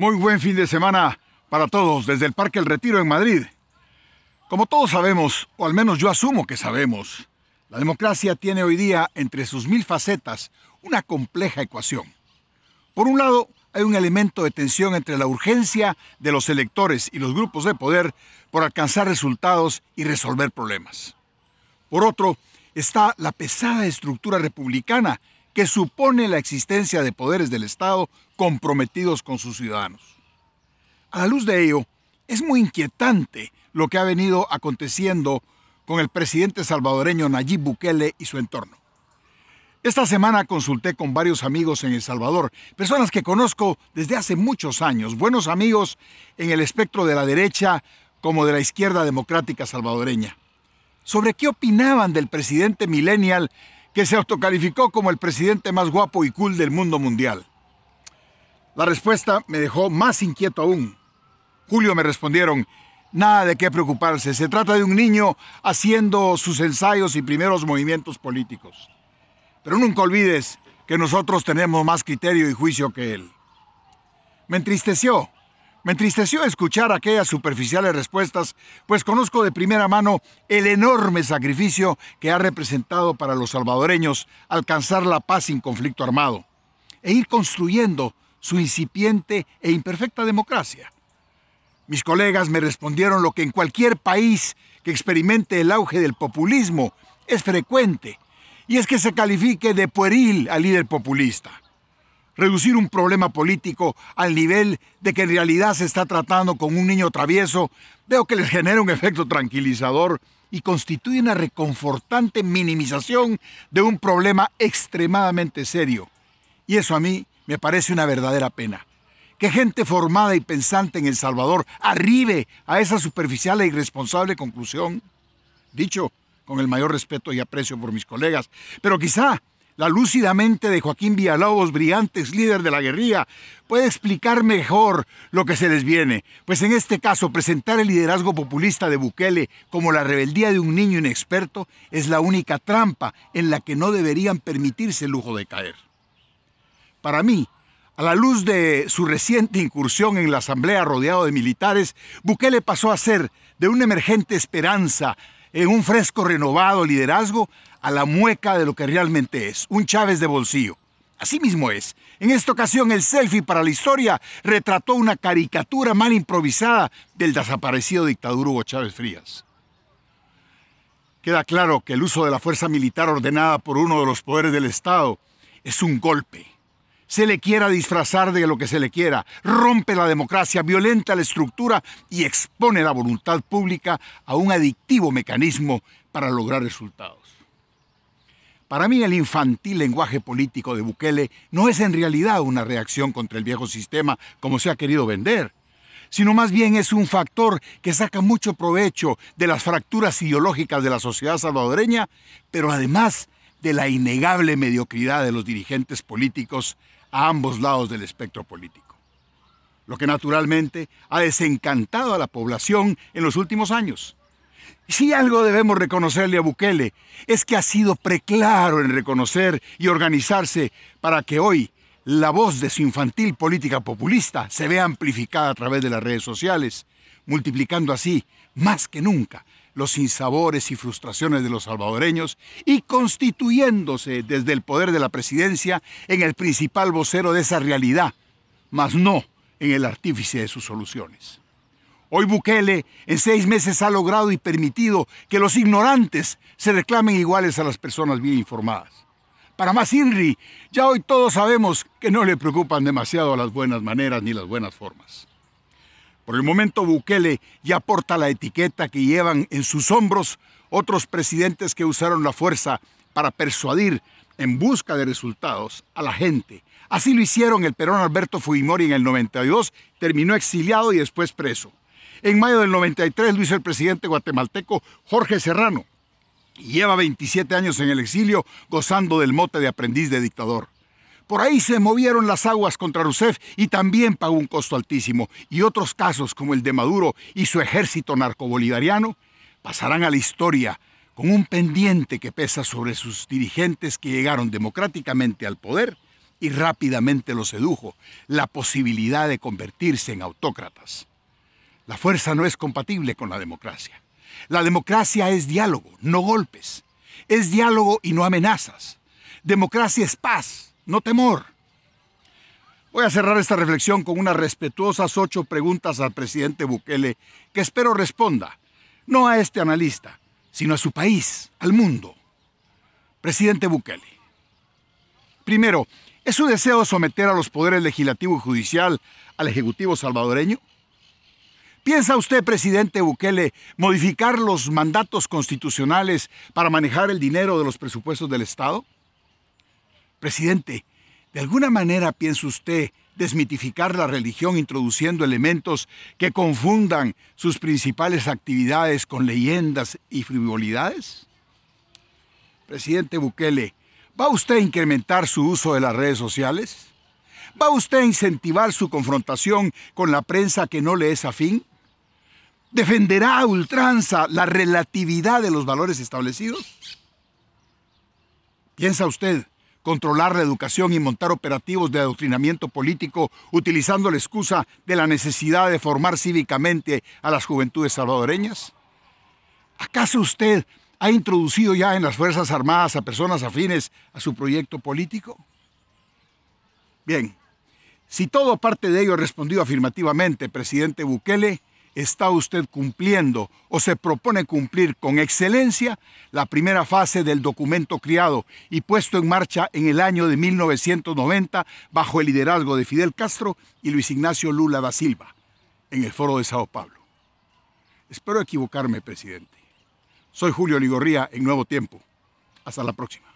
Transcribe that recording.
Muy buen fin de semana para todos desde el Parque El Retiro en Madrid. Como todos sabemos, o al menos yo asumo que sabemos, la democracia tiene hoy día entre sus mil facetas una compleja ecuación. Por un lado, hay un elemento de tensión entre la urgencia de los electores y los grupos de poder por alcanzar resultados y resolver problemas. Por otro, está la pesada estructura republicana que supone la existencia de poderes del Estado comprometidos con sus ciudadanos. A la luz de ello, es muy inquietante lo que ha venido aconteciendo con el presidente salvadoreño Nayib Bukele y su entorno. Esta semana consulté con varios amigos en El Salvador, personas que conozco desde hace muchos años, buenos amigos en el espectro de la derecha como de la izquierda democrática salvadoreña, sobre qué opinaban del presidente millennial que se autocalificó como el presidente más guapo y cool del mundo mundial. La respuesta me dejó más inquieto aún. Julio me respondieron, nada de qué preocuparse, se trata de un niño haciendo sus ensayos y primeros movimientos políticos. Pero nunca olvides que nosotros tenemos más criterio y juicio que él. Me entristeció me entristeció escuchar aquellas superficiales respuestas, pues conozco de primera mano el enorme sacrificio que ha representado para los salvadoreños alcanzar la paz sin conflicto armado e ir construyendo su incipiente e imperfecta democracia. Mis colegas me respondieron lo que en cualquier país que experimente el auge del populismo es frecuente, y es que se califique de pueril al líder populista reducir un problema político al nivel de que en realidad se está tratando con un niño travieso, veo que les genera un efecto tranquilizador y constituye una reconfortante minimización de un problema extremadamente serio. Y eso a mí me parece una verdadera pena. Que gente formada y pensante en El Salvador arribe a esa superficial e irresponsable conclusión. Dicho con el mayor respeto y aprecio por mis colegas, pero quizá la lúcida mente de Joaquín Villalobos Brillantes, líder de la guerrilla, puede explicar mejor lo que se les viene, pues en este caso presentar el liderazgo populista de Bukele como la rebeldía de un niño inexperto es la única trampa en la que no deberían permitirse el lujo de caer. Para mí, a la luz de su reciente incursión en la Asamblea rodeado de militares, Bukele pasó a ser de una emergente esperanza en un fresco renovado liderazgo a la mueca de lo que realmente es, un Chávez de bolsillo. Así mismo es. En esta ocasión el selfie para la historia retrató una caricatura mal improvisada del desaparecido dictador Hugo Chávez Frías. Queda claro que el uso de la fuerza militar ordenada por uno de los poderes del Estado es un golpe se le quiera disfrazar de lo que se le quiera, rompe la democracia, violenta la estructura y expone la voluntad pública a un adictivo mecanismo para lograr resultados. Para mí el infantil lenguaje político de Bukele no es en realidad una reacción contra el viejo sistema como se ha querido vender, sino más bien es un factor que saca mucho provecho de las fracturas ideológicas de la sociedad salvadoreña, pero además de la innegable mediocridad de los dirigentes políticos a ambos lados del espectro político, lo que naturalmente ha desencantado a la población en los últimos años. si algo debemos reconocerle a Bukele es que ha sido preclaro en reconocer y organizarse para que hoy la voz de su infantil política populista se vea amplificada a través de las redes sociales, multiplicando así, más que nunca, los sinsabores y frustraciones de los salvadoreños y constituyéndose desde el poder de la presidencia en el principal vocero de esa realidad, mas no en el artífice de sus soluciones. Hoy Bukele en seis meses ha logrado y permitido que los ignorantes se reclamen iguales a las personas bien informadas. Para más Inri, ya hoy todos sabemos que no le preocupan demasiado las buenas maneras ni las buenas formas. Por el momento Bukele ya porta la etiqueta que llevan en sus hombros otros presidentes que usaron la fuerza para persuadir en busca de resultados a la gente. Así lo hicieron el perón Alberto Fujimori en el 92, terminó exiliado y después preso. En mayo del 93 lo hizo el presidente guatemalteco Jorge Serrano. Y lleva 27 años en el exilio gozando del mote de aprendiz de dictador. Por ahí se movieron las aguas contra Rousseff y también pagó un costo altísimo. Y otros casos como el de Maduro y su ejército narcobolivariano pasarán a la historia con un pendiente que pesa sobre sus dirigentes que llegaron democráticamente al poder y rápidamente los sedujo, la posibilidad de convertirse en autócratas. La fuerza no es compatible con la democracia. La democracia es diálogo, no golpes. Es diálogo y no amenazas. Democracia es paz, no temor. Voy a cerrar esta reflexión con unas respetuosas ocho preguntas al presidente Bukele que espero responda, no a este analista, sino a su país, al mundo. Presidente Bukele. Primero, ¿es su deseo someter a los poderes legislativo y judicial al Ejecutivo salvadoreño? ¿Piensa usted, presidente Bukele, modificar los mandatos constitucionales para manejar el dinero de los presupuestos del Estado? Presidente, ¿de alguna manera piensa usted desmitificar la religión introduciendo elementos que confundan sus principales actividades con leyendas y frivolidades? Presidente Bukele, ¿va usted a incrementar su uso de las redes sociales? ¿Va usted a incentivar su confrontación con la prensa que no le es afín? ¿Defenderá a ultranza la relatividad de los valores establecidos? ¿Piensa usted controlar la educación y montar operativos de adoctrinamiento político utilizando la excusa de la necesidad de formar cívicamente a las juventudes salvadoreñas? ¿Acaso usted ha introducido ya en las Fuerzas Armadas a personas afines a su proyecto político? Bien, si todo parte de ello respondió afirmativamente, presidente Bukele, está usted cumpliendo o se propone cumplir con excelencia la primera fase del documento criado y puesto en marcha en el año de 1990 bajo el liderazgo de Fidel Castro y Luis Ignacio Lula da Silva en el foro de Sao Paulo. Espero equivocarme, presidente. Soy Julio Ligorría en Nuevo Tiempo. Hasta la próxima.